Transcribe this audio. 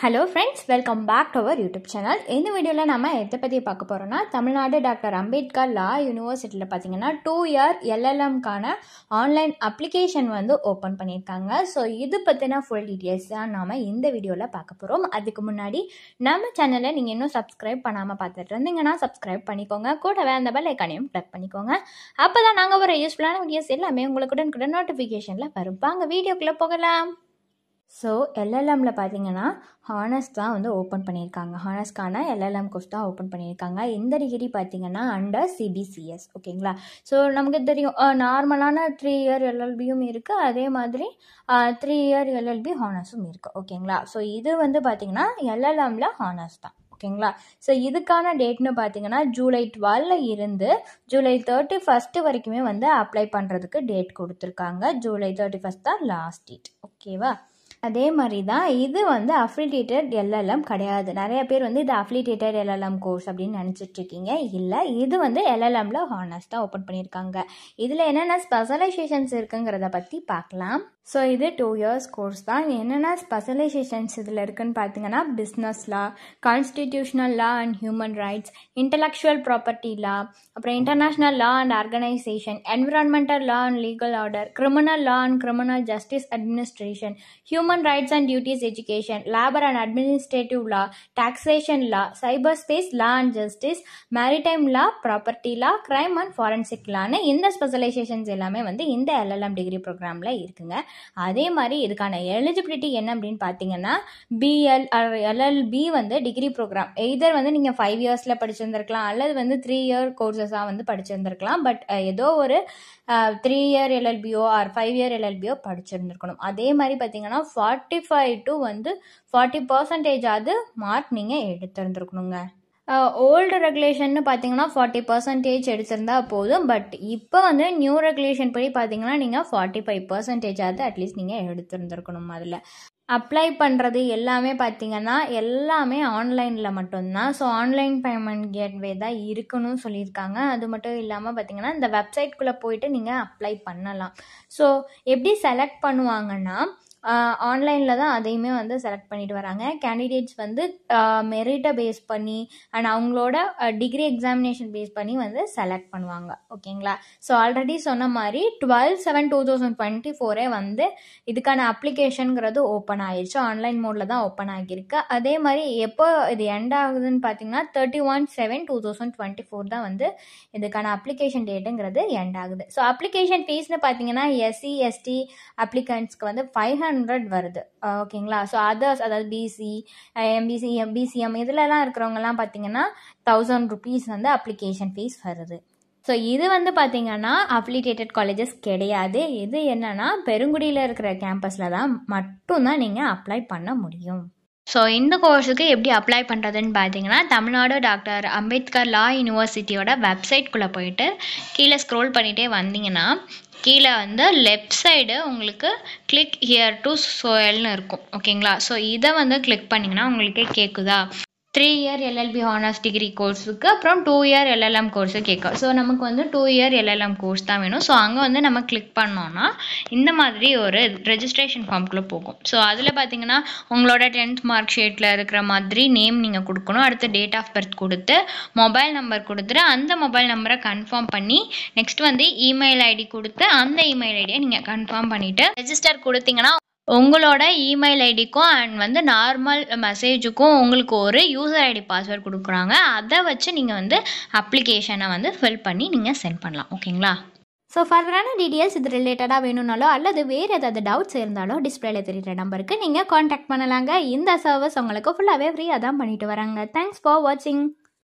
hello friends welcome back to our YouTube channel இந்த வீடியோவில் நம்ம எதை பற்றி பார்க்க போகிறோன்னா தமிழ்நாடு டாக்டர் அம்பேத்கர் லா யூனிவர்சிட்டியில் பார்த்தீங்கன்னா டூ இயர் எல்எல்எம்கான ஆன்லைன் அப்ளிகேஷன் வந்து ஓப்பன் பண்ணியிருக்காங்க ஸோ இது பற்றின ஃபுல் டீட்டெயில்ஸ் தான் நாம் இந்த வீடியோவில் பார்க்க போகிறோம் அதுக்கு முன்னாடி நம்ம சேனலை நீங்கள் இன்னும் சப்ஸ்கிரைப் பண்ணாமல் பார்த்துட்டு இருந்தீங்கன்னா சப்ஸ்கிரைப் பண்ணிக்கோங்க கூடவே அந்த பெல் ஐக்கானையும் கிளிக் பண்ணிக்கோங்க அப்போ தான் நாங்கள் ஒரு யூஸ்ஃபுல்லான வீடியோஸ் எல்லாமே உங்களுக்குடன் உடனுக்குடன் நோட்டிஃபிகேஷனில் வரும் வீடியோக்குள்ளே போகலாம் ஸோ எல்எல்எம்மில் பார்த்தீங்கன்னா ஹானஸ் தான் வந்து ஓப்பன் பண்ணியிருக்காங்க ஹானஸ்க்கான எல்எல்எம் கோர்ஸ் தான் ஓப்பன் பண்ணியிருக்காங்க இந்த டிகிரி பார்த்தீங்கன்னா அண்டர் சிபிசிஎஸ் ஓகேங்களா ஸோ நமக்கு தெரியும் நார்மலான த்ரீ இயர் எல்எல்பியும் இருக்குது அதே மாதிரி த்ரீ இயர் எல்எல்பி ஹானஸும் இருக்குது ஓகேங்களா ஸோ இது வந்து பார்த்தீங்கன்னா எல்எல்எம்மில் ஹானஸ் தான் ஓகேங்களா ஸோ இதுக்கான டேட்னு பார்த்தீங்கன்னா ஜூலை டுவெல்ல இருந்து ஜூலை தேர்ட்டி ஃபஸ்ட்டு வரைக்குமே வந்து அப்ளை பண்ணுறதுக்கு டேட் கொடுத்துருக்காங்க ஜூலை தேர்ட்டி ஃபஸ்ட் தான் லாஸ்ட் டேட் ஓகேவா அதே மாதிரி தான் இது வந்து அஃபிலிட்டேட்டட் எல்எல்எம் கிடையாது நிறைய பேர் வந்து இது அஃபிலிட்டேட்டட் எல்எல்எம் கோர்ஸ் அப்படின்னு நினச்சிட்டு இருக்கீங்க இல்லை இது வந்து எல்எல்எம்ல ஹானர்ஸ் தான் ஓப்பன் பண்ணியிருக்காங்க இதில் என்னென்ன ஸ்பெஷலைசேஷன்ஸ் இருக்குங்கிறத பற்றி பார்க்கலாம் ஸோ இது டூ இயர்ஸ் கோர்ஸ் தான் என்னென்ன ஸ்பெஷலைசேஷன்ஸ் இதில் இருக்குன்னு பார்த்தீங்கன்னா business law constitutional law and human rights intellectual property law அப்புறம் international law and organisation environmental law and legal order criminal law and criminal justice administration human rights and duties education labour and administrative law taxation law cyber space law and justice maritime law property law crime and forensic Lawன்னு இந்த ஸ்பெஷலைசேஷன்ஸ் எல்லாமே வந்து இந்த LLM degree ப்ரோக்ராமில் இருக்குங்க அதே மாதிரி இதுக்கான எலிஜிபிலிட்டி என்ன அப்படின்னு பார்த்தீங்கன்னா பிஎல் எல்எல்பி வந்து டிகிரி ப்ரோக்ராம் எய்தர் வந்து நீங்கள் ஃபைவ் இயர்ஸில் படிச்சிருந்துருக்கலாம் அல்லது வந்து த்ரீ இயர் கோர்சஸாக வந்து படிச்சிருந்துருக்கலாம் பட் ஏதோ ஒரு த்ரீ இயர் எல்எல்பியோ ஆர் ஃபைவ் இயர் எல்எல்பியோ படிச்சிருந்துருக்கணும் அதே மாதிரி பார்த்தீங்கன்னா ஃபார்ட்டி ஃபைவ் டு வந்து ஃபார்ட்டி பர்சன்டேஜாவது மார்க் நீங்கள் எடுத்திருந்துருக்கணுங்க ஓல்டு ரெகுலேஷன் பார்த்தீங்கன்னா ஃபார்ட்டி பர்சன்டேஜ் எடுத்திருந்தா போதும் பட் இப்போ வந்து நியூ ரெகுலேஷன் படி பார்த்தீங்கன்னா நீங்கள் ஃபார்ட்டி ஃபைவ் பர்சன்டேஜ் ஆகுது அட்லீஸ்ட் நீங்கள் எடுத்திருந்துருக்கணும் அதில் அப்ளை பண்ணுறது எல்லாமே பார்த்தீங்கன்னா எல்லாமே ஆன்லைனில் மட்டும்தான் ஸோ ஆன்லைன் பேமெண்ட் கேட்வே தான் இருக்கணும்னு சொல்லியிருக்காங்க அது மட்டும் இல்லாமல் பார்த்தீங்கன்னா இந்த வெப்சைட்குள்ளே போயிட்டு நீங்கள் அப்ளை பண்ணலாம் ஸோ எப்படி செலக்ட் பண்ணுவாங்கன்னா ஆன்லைனில் தான் அதையுமே வந்து செலக்ட் பண்ணிட்டு வராங்க கேண்டிடேட்ஸ் வந்து மெரிட்டை பேஸ் பண்ணி அண்ட் அவங்களோட டிகிரி எக்ஸாமினேஷன் பேஸ் பண்ணி வந்து செலக்ட் பண்ணுவாங்க ஓகேங்களா ஸோ ஆல்ரெடி சொன்ன மாதிரி twelve seven two thousand twenty ஃபோரே வந்து இதுக்கான அப்ளிகேஷனுங்கிறது ஓப்பன் ஆகிடுச்சு ஆன்லைன் மோடில் தான் ஓப்பன் ஆகியிருக்கு அதே மாதிரி எப்போ இது எண்ட் ஆகுதுன்னு பார்த்தீங்கன்னா thirty one seven two thousand twenty four தான் வந்து இதுக்கான அப்ளிகேஷன் டேட்டுங்கிறது எண்ட் ஆகுது ஸோ அப்ளிகேஷன் ஃபீஸ்னு பார்த்தீங்கன்னா எஸ்சி எஸ்டி அப்ளிகன்ஸ்க்கு வந்து ஃபைவ் ஹண்ட்ரட் ஹண்ட்ரட் வருது ஓகேங்களா ஸோ அதர்ஸ் அதாவது பிசி எம்பிசி பிசிஎம் இதுலலாம் இருக்கிறவங்கலாம் பார்த்தீங்கன்னா தௌசண்ட் ருபீஸ் வந்து அப்ளிகேஷன் ஃபீஸ் வருது ஸோ இது வந்து பார்த்தீங்கன்னா அஃபிலிட்டேட்டட் காலேஜஸ் கிடையாது இது என்னென்னா பெருங்குடியில் இருக்கிற கேம்பஸில் தான் மட்டும்தான் நீங்கள் அப்ளை பண்ண முடியும் ஸோ இந்த கோர்ஸுக்கு எப்படி அப்ளை பண்ணுறதுன்னு பார்த்தீங்கன்னா தமிழ்நாடு டாக்டர் அம்பேத்கர் லா யூனிவர்சிட்டியோட வெப்சைட்குள்ளே போயிட்டு கீழே ஸ்க்ரோல் பண்ணிகிட்டே வந்தீங்கன்னா கீழே வந்து லெஃப்ட் சைடு உங்களுக்கு கிளிக் ஹியர் டு சோயல்னு இருக்கும் ஓகேங்களா ஸோ இதை வந்து கிளிக் பண்ணிங்கன்னா உங்களுக்கு கேட்குதா three year LLB honours degree கோர்ஸுக்கு அப்புறம் டூ இயர் எல்எல்எம் கோர்ஸு கேட்கும் ஸோ நமக்கு வந்து டூ இயர் எல்எல்எம் கோர்ஸ் தான் வேணும் ஸோ அங்கே வந்து நம்ம கிளிக் பண்ணோன்னா இந்த மாதிரி ஒரு ரெஜிஸ்ட்ரேஷன் ஃபார்ம்குள்ளே போகும் ஸோ அதில் பார்த்தீங்கன்னா உங்களோட டென்த் மார்க் ஷீட்டில் இருக்கிற மாதிரி நேம் நீங்கள் கொடுக்கணும் அடுத்து டேட் ஆஃப் பர்த் கொடுத்து மொபைல் நம்பர் கொடுத்துட்டு அந்த மொபைல் நம்பரை கன்ஃபார்ம் பண்ணி நெக்ஸ்ட் வந்து இமெயில் ஐடி கொடுத்து அந்த இமெயில் ஐடியை நீங்கள் கன்ஃபார்ம் பண்ணிவிட்டு ரெஜிஸ்டர் கொடுத்தீங்கன்னா உங்களோட இமெயில் ஐடிக்கும் அண்ட் வந்து நார்மல் மெசேஜுக்கும் உங்களுக்கு ஒரு யூசர் ஐடி பாஸ்வேர்ட் கொடுக்குறாங்க அதை வச்சு நீங்கள் வந்து அப்ளிகேஷனை வந்து ஃபில் பண்ணி நீங்கள் சென்ட் பண்ணலாம் ஓகேங்களா ஸோ ஃபர்தரான டீட்டெயில்ஸ் இது ரிலேட்டடாக வேணும்னாலோ அல்லது வேறு ஏதாவது டவுட்ஸ் இருந்தாலோ டிஸ்பிளேல தெரிகிற நம்பருக்கு நீங்கள் காண்டாக்ட் பண்ணலாங்க இந்த சர்வீஸ் உங்களுக்கு ஃபுல்லாகவே ஃப்ரீயாக தான் பண்ணிட்டு வராங்க தேங்க்ஸ் ஃபார் வாட்சிங்